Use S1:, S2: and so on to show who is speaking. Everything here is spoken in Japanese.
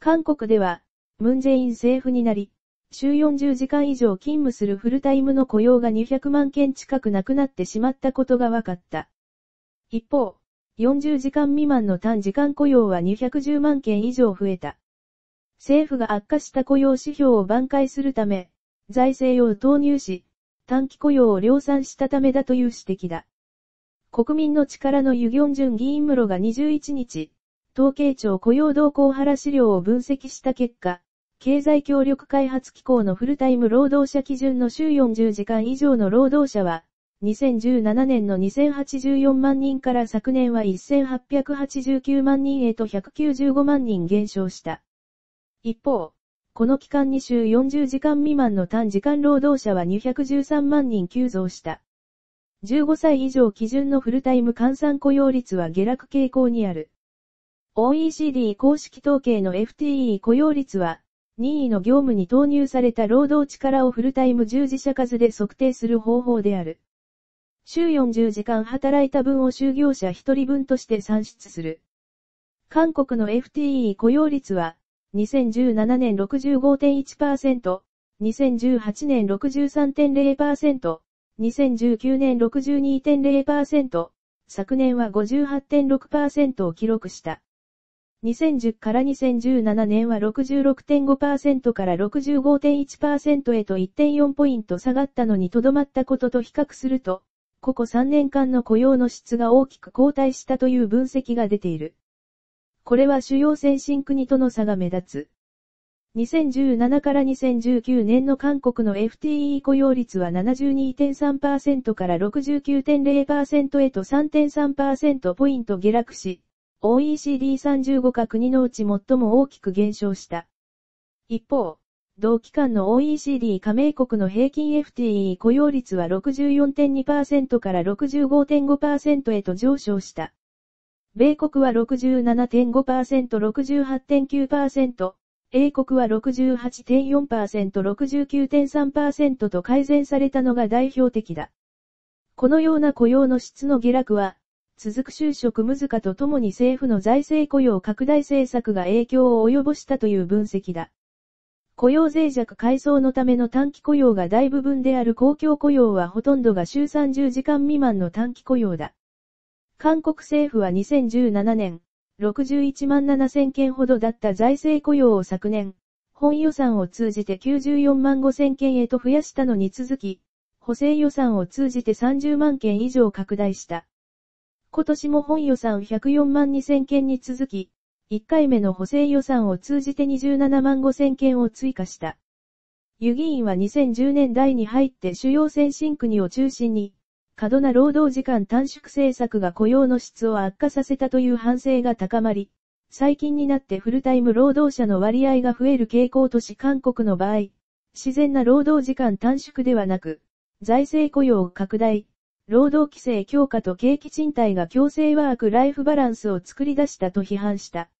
S1: 韓国では、ムンジェイン政府になり、週40時間以上勤務するフルタイムの雇用が200万件近くなくなってしまったことが分かった。一方、40時間未満の短時間雇用は210万件以上増えた。政府が悪化した雇用指標を挽回するため、財政を投入し、短期雇用を量産したためだという指摘だ。国民の力のユギョンジュン議員室が21日、統計庁雇用動向原資料を分析した結果、経済協力開発機構のフルタイム労働者基準の週40時間以上の労働者は、2017年の2084万人から昨年は1889万人へと195万人減少した。一方、この期間に週40時間未満の短時間労働者は213万人急増した。15歳以上基準のフルタイム換算雇用率は下落傾向にある。OECD 公式統計の FTE 雇用率は、任意の業務に投入された労働力をフルタイム従事者数で測定する方法である。週40時間働いた分を就業者1人分として算出する。韓国の FTE 雇用率は、2017年65.1%、2018年63.0%、2019年62.0%、昨年は58.6%を記録した。2010から2017年は66.5%から65.1%へと1.4ポイント下がったのにとどまったことと比較すると、ここ3年間の雇用の質が大きく後退したという分析が出ている。これは主要先進国との差が目立つ。2017から2019年の韓国の FTE 雇用率は72.3%から69.0%へと3.3%ポイント下落し、OECD35 か国のうち最も大きく減少した。一方、同期間の OECD 加盟国の平均 FTE 雇用率は64.2%から65.5%へと上昇した。米国は67.5%、68.9%、英国は68.4%、69.3%と改善されたのが代表的だ。このような雇用の質の下落は、続く就職難図化とともに政府の財政雇用拡大政策が影響を及ぼしたという分析だ。雇用脆弱改装のための短期雇用が大部分である公共雇用はほとんどが週30時間未満の短期雇用だ。韓国政府は2017年、61万7000件ほどだった財政雇用を昨年、本予算を通じて94万5000件へと増やしたのに続き、補正予算を通じて30万件以上拡大した。今年も本予算104万2000件に続き、1回目の補正予算を通じて27万5000件を追加した。湯議員は2010年代に入って主要先進国を中心に、過度な労働時間短縮政策が雇用の質を悪化させたという反省が高まり、最近になってフルタイム労働者の割合が増える傾向とし韓国の場合、自然な労働時間短縮ではなく、財政雇用拡大、労働規制強化と景気賃貸が強制ワークライフバランスを作り出したと批判した。